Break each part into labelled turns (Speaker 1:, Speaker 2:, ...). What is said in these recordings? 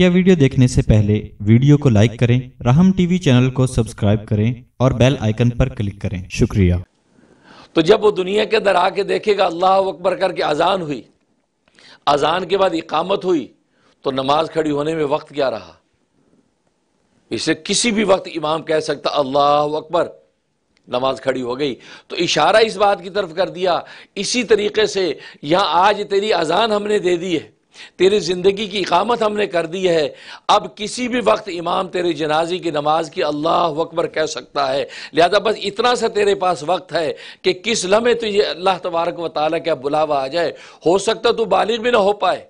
Speaker 1: मुख्य वीडियो देखने से पहले वीडियो को लाइक करें राहम टीवी चैनल को सब्सक्राइब करें और बेल आइकन पर क्लिक करें शुक्रिया तो जब वो दुनिया के अंदर आके देखेगा अल्लाह अकबर करके अजान हुई अजान के बाद इकामत हुई तो नमाज खड़ी होने में वक्त क्या रहा इसे किसी भी वक्त इमाम कह सकता अल्लाह अकबर नमाज खड़ी हो गई तो इशारा इस बात की तरफ कर दिया इसी तरीके से यहां आज तेरी अजान हमने दे दी है तेरी ज़िंदगी की इकामत हमने कर दी है अब किसी भी वक्त इमाम तेरे जनाजे की नमाज की अल्लाह अकबर कह सकता है लिहाजा बस इतना सा तेरे पास वक्त है कि किस लम्हे तुझे अल्लाह तबारक व ताली का बुलावा आ जाए हो सकता तू बालिग भी ना हो पाए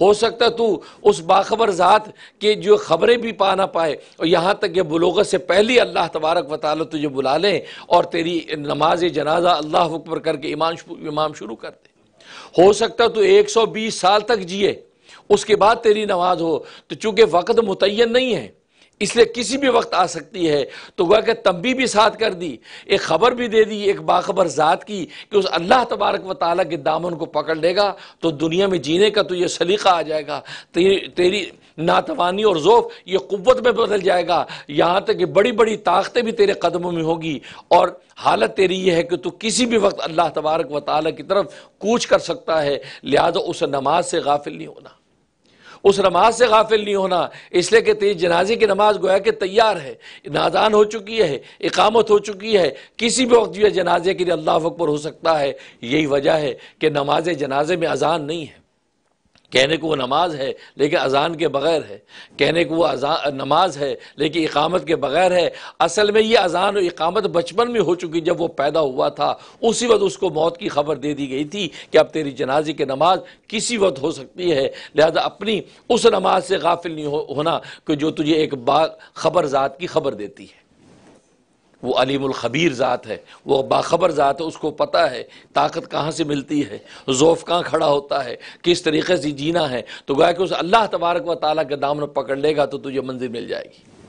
Speaker 1: हो सकता तू उस बाखबर ज़ात के जो ख़बरें भी पा ना पाए और यहाँ तक ये बलोगत से पहली अल्लाह तबारक व ताली तुझे बुला लें और तेरी नमाज जनाजा अल्लाह अकबर करके इमाम इमाम शुरू कर दे हो सकता तो 120 साल तक जिए उसके बाद तेरी नमाज हो तो चूंकि वक्त मुतन नहीं है इसलिए किसी भी वक्त आ सकती है तो गोया कि तंबी भी साथ कर दी एक खबर भी दे दी एक बाखबर ज़ात की कि उस अल्लाह तबारक व ताली के दामन को पकड़ लेगा तो दुनिया में जीने का तो ये सलीका आ जाएगा तेरी तेरी नातवानी और जोफ ये कुत में बदल जाएगा यहाँ तक कि बड़ी बड़ी ताकतें भी तेरे कदमों में होगी और हालत तेरी यह है कि तू किसी भी वक्त अल्लाह तबारक व ताल की तरफ कूच कर सकता है लिहाजा उस नमाज से गाफिल नहीं होना उस नमाज से गाफिल नहीं होना इसलिए कि तेरी जनाजे की नमाज गोया कि तैयार है नादान हो चुकी है इकामत हो चुकी है किसी भी वक्त यह जनाजे के लिए अल्लाह अकबर हो सकता है यही वजह है कि नमाज जनाजे में अजान नहीं है कहने को वो नमाज है लेकिन अजान के बगैर है कहने को वो अजान नमाज है लेकिन इकामत के बगैर है असल में ये अजान और इकामत बचपन में हो चुकी जब वो पैदा हुआ था उसी वक्त उसको मौत की खबर दे दी गई थी कि अब तेरी जनाजे की नमाज किसी वक्त हो सकती है लिहाजा अपनी उस नमाज से गाफिल नहीं हो, होना कि जो तुझे एक बा खबर ज़ात की खबर देती है वो ख़बीर ज़ात है वो बाखबर ज़ात है उसको पता है ताकत कहाँ से मिलती है ज़ोफ़ कहाँ खड़ा होता है किस तरीके से जीना है तो गोया कि उस अल्लाह तबारक व ताली के दामन पकड़ लेगा तो तुझे मंजिल मिल जाएगी